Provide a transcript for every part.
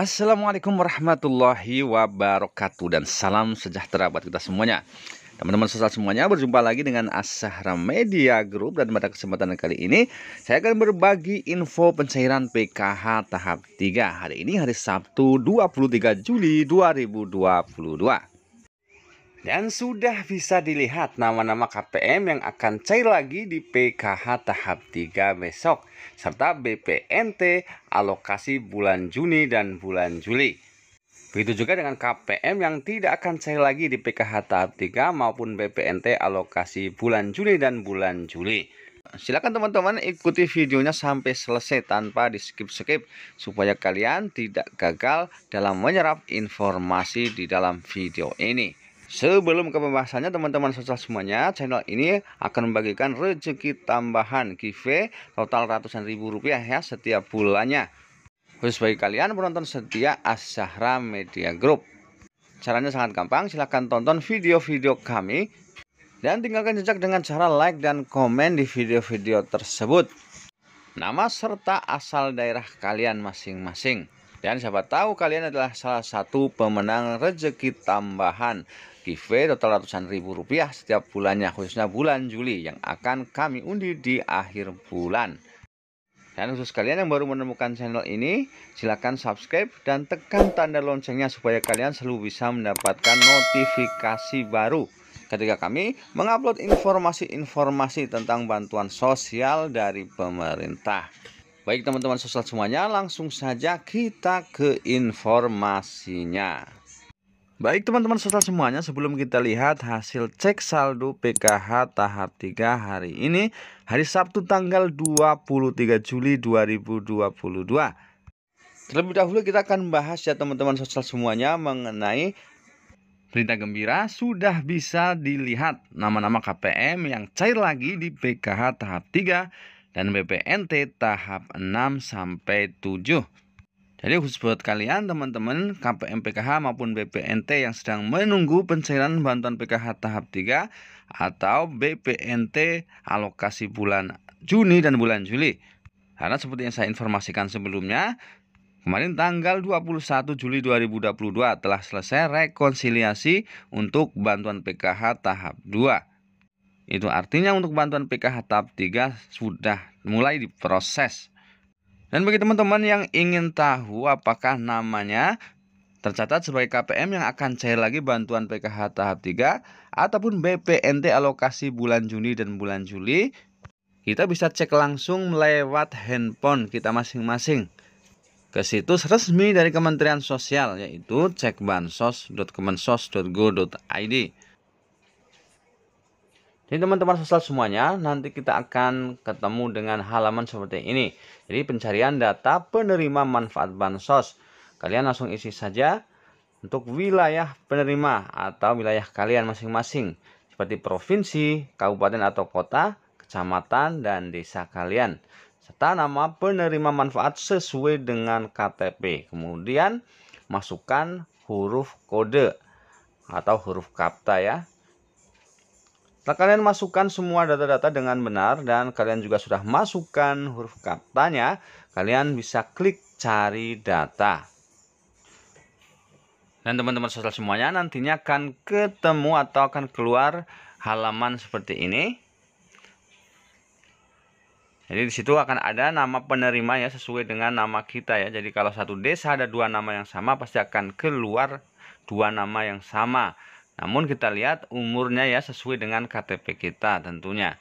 Assalamualaikum warahmatullahi wabarakatuh dan salam sejahtera buat kita semuanya. Teman-teman sosial semuanya berjumpa lagi dengan Asahra Media Group dan pada kesempatan kali ini saya akan berbagi info pencairan PKH tahap 3 hari ini hari Sabtu 23 Juli 2022. Dan sudah bisa dilihat nama-nama KPM yang akan cair lagi di PKH tahap 3 besok, serta BPNT alokasi bulan Juni dan bulan Juli. Begitu juga dengan KPM yang tidak akan cair lagi di PKH tahap 3 maupun BPNT alokasi bulan Juni dan bulan Juli. Silakan teman-teman ikuti videonya sampai selesai tanpa di skip-skip supaya kalian tidak gagal dalam menyerap informasi di dalam video ini. Sebelum ke pembahasannya teman-teman sosial semuanya channel ini akan membagikan rezeki tambahan giveaway total ratusan ribu rupiah ya setiap bulannya Khusus bagi kalian penonton setia Asyahra Media Group Caranya sangat gampang silahkan tonton video-video kami Dan tinggalkan jejak dengan cara like dan komen di video-video tersebut Nama serta asal daerah kalian masing-masing dan siapa tahu kalian adalah salah satu pemenang rezeki tambahan giveaway total ratusan ribu rupiah setiap bulannya khususnya bulan Juli yang akan kami undi di akhir bulan. Dan khusus kalian yang baru menemukan channel ini, silahkan subscribe dan tekan tanda loncengnya supaya kalian selalu bisa mendapatkan notifikasi baru ketika kami mengupload informasi-informasi tentang bantuan sosial dari pemerintah. Baik teman-teman sosial semuanya, langsung saja kita ke informasinya. Baik teman-teman sosial semuanya, sebelum kita lihat hasil cek saldo PKH tahap 3 hari ini, hari Sabtu tanggal 23 Juli 2022. Terlebih dahulu kita akan bahas ya teman-teman sosial semuanya mengenai Berita gembira sudah bisa dilihat nama-nama KPM yang cair lagi di PKH tahap 3 dan BPNT tahap 6 sampai 7. Jadi khusus buat kalian teman-teman KPM PKH maupun BPNT yang sedang menunggu pencairan bantuan PKH tahap 3 atau BPNT alokasi bulan Juni dan bulan Juli. Karena seperti yang saya informasikan sebelumnya, Kemarin tanggal 21 Juli 2022 telah selesai rekonsiliasi untuk bantuan PKH tahap 2. Itu artinya untuk bantuan PKH tahap 3 sudah mulai diproses. Dan bagi teman-teman yang ingin tahu apakah namanya tercatat sebagai KPM yang akan cair lagi bantuan PKH tahap 3 ataupun BPNT alokasi bulan Juni dan bulan Juli, kita bisa cek langsung lewat handphone kita masing-masing ke situs resmi dari Kementerian Sosial yaitu cekbansos.kemensos.go.id. Jadi teman-teman sosial semuanya, nanti kita akan ketemu dengan halaman seperti ini. Jadi pencarian data penerima manfaat bansos. Kalian langsung isi saja untuk wilayah penerima atau wilayah kalian masing-masing. Seperti provinsi, kabupaten atau kota, kecamatan, dan desa kalian. Serta nama penerima manfaat sesuai dengan KTP. Kemudian masukkan huruf kode atau huruf kapta ya setelah kalian masukkan semua data-data dengan benar dan kalian juga sudah masukkan huruf katanya, kalian bisa klik cari data. Dan teman-teman sosial semuanya nantinya akan ketemu atau akan keluar halaman seperti ini. Jadi di situ akan ada nama penerima ya sesuai dengan nama kita ya. Jadi kalau satu desa ada dua nama yang sama pasti akan keluar dua nama yang sama. Namun kita lihat umurnya ya sesuai dengan KTP kita tentunya.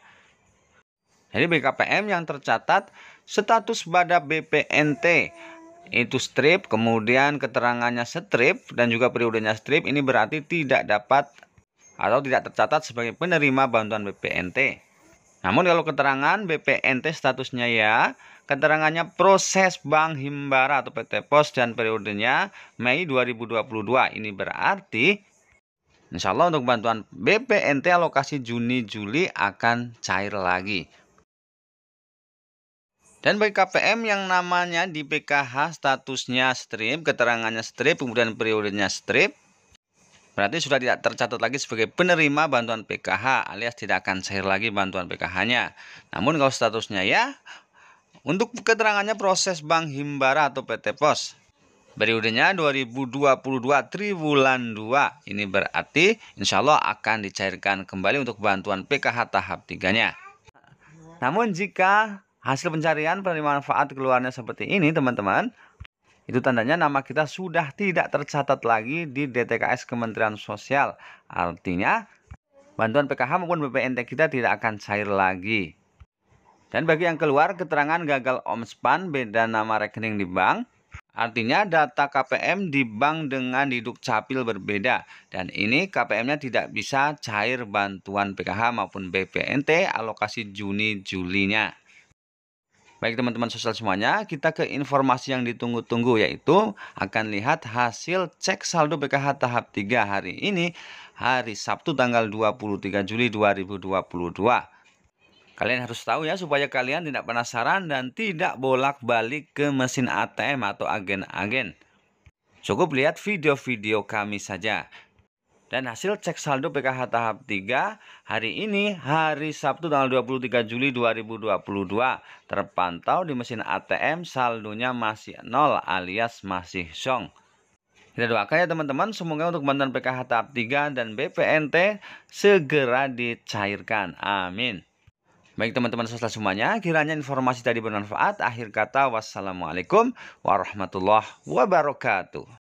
Jadi BKPM yang tercatat status pada BPNT itu strip, kemudian keterangannya strip dan juga periodenya strip ini berarti tidak dapat atau tidak tercatat sebagai penerima bantuan BPNT. Namun kalau keterangan BPNT statusnya ya, keterangannya proses Bank Himbara atau PT Pos dan periodenya Mei 2022. Ini berarti Insya Allah untuk bantuan BPNT alokasi Juni-Juli akan cair lagi. Dan bagi KPM yang namanya di PKH statusnya strip, keterangannya strip, kemudian periodenya strip, berarti sudah tidak tercatat lagi sebagai penerima bantuan PKH alias tidak akan cair lagi bantuan PKH-nya. Namun kalau statusnya ya, untuk keterangannya proses Bank Himbara atau PT Pos periodenya 2022 triwulan 2. Ini berarti insya Allah akan dicairkan kembali untuk bantuan PKH tahap 3-nya. Namun jika hasil pencarian penerima manfaat keluarnya seperti ini teman-teman, itu tandanya nama kita sudah tidak tercatat lagi di DTKS Kementerian Sosial. Artinya, bantuan PKH maupun BPNT kita tidak akan cair lagi. Dan bagi yang keluar keterangan gagal omspan beda nama rekening di bank, Artinya data KPM di bank dengan di Dukcapil berbeda dan ini KPM-nya tidak bisa cair bantuan PKH maupun BPNT alokasi Juni-Julinya. Baik teman-teman sosial semuanya, kita ke informasi yang ditunggu-tunggu yaitu akan lihat hasil cek saldo PKH tahap 3 hari ini hari Sabtu tanggal 23 Juli 2022. Kalian harus tahu ya supaya kalian tidak penasaran dan tidak bolak-balik ke mesin ATM atau agen-agen. Cukup lihat video-video kami saja. Dan hasil cek saldo PKH tahap 3 hari ini hari Sabtu tanggal 23 Juli 2022 terpantau di mesin ATM saldonya masih nol alias masih song. Kita doakan ya teman-teman semoga untuk bantuan PKH tahap 3 dan BPNT segera dicairkan. Amin. Baik teman-teman swasta semuanya, kiranya informasi tadi bermanfaat. Akhir kata, wassalamualaikum warahmatullahi wabarakatuh.